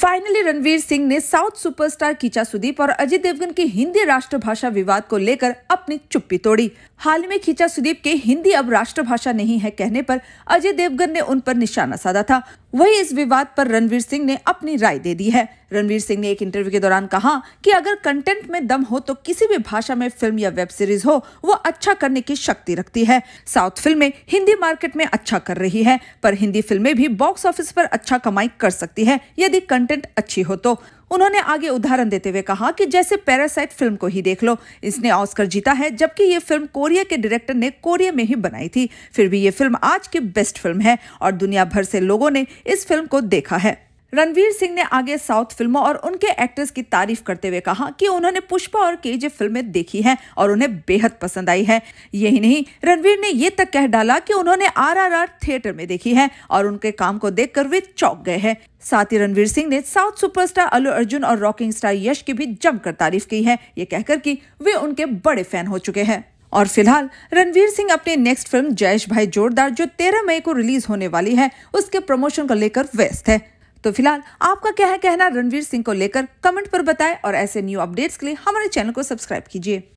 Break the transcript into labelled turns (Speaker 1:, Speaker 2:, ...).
Speaker 1: finally Ranveer Singh ने south superstar कीचा Sudeep और अजय देवगन के हिंदी राष्ट्रभाषा विवाद को लेकर अपनी चुप्पी तोड़ी हाल में खींचा सुदीप के हिंदी अब राष्ट्रभाषा नहीं है कहने पर अजय देवगन ने उन पर निशाना साधा था वही इस विवाद पर रणवीर सिंह ने अपनी राय दे दी है रणवीर सिंह ने एक इंटरव्यू के दौरान कहा कि अगर कंटेंट में दम हो तो किसी भी भाषा में फिल्म या वेब सीरीज हो वो अच्छा करने की शक्ति रखती है साउथ फिल्में हिंदी मार्केट में अच्छा कर रही है पर हिंदी फिल्में भी बॉक्स ऑफिस पर अच्छा कमाई कर सकती है यदि कंटेंट कंटेंट अच्छी हो तो उन्होंने आगे उदाहरण देते हुए कहा कि जैसे पैरासाइट फिल्म को ही देख लो इसने ऑस्कर जीता है जबकि ये फिल्म कोरिया के डायरेक्टर ने कोरिया में ही बनाई थी फिर भी ये फिल्म आज की बेस्ट फिल्म है और दुनिया भर से लोगों ने इस फिल्म को देखा है रणवीर सिंह ने आगे साउथ फिल्मों और उनके एक्टर्स की तारीफ करते हुए कहा कि उन्होंने पुष्पा और केजे फिल्में देखी हैं और उन्हें बेहद पसंद आई है यही नहीं रणवीर ने ये तक कह डाला कि उन्होंने आरआरआर थिएटर में देखी है और उनके काम को देखकर वे चौंक गए हैं साथ ही रणवीर सिंह ने साउथ सुपरस्टार अलू अर्जुन और रॉकिंग स्टार यश की भी जमकर तारीफ की है ये कहकर की वे उनके बड़े फैन हो चुके हैं और फिलहाल रणवीर सिंह अपनी नेक्स्ट फिल्म जयेश भाई जोरदार जो 13 मई को रिलीज होने वाली है उसके प्रमोशन को लेकर व्यस्त है तो फिलहाल आपका क्या है कहना रणवीर सिंह को लेकर कमेंट पर बताएं और ऐसे न्यू अपडेट्स के लिए हमारे चैनल को सब्सक्राइब कीजिए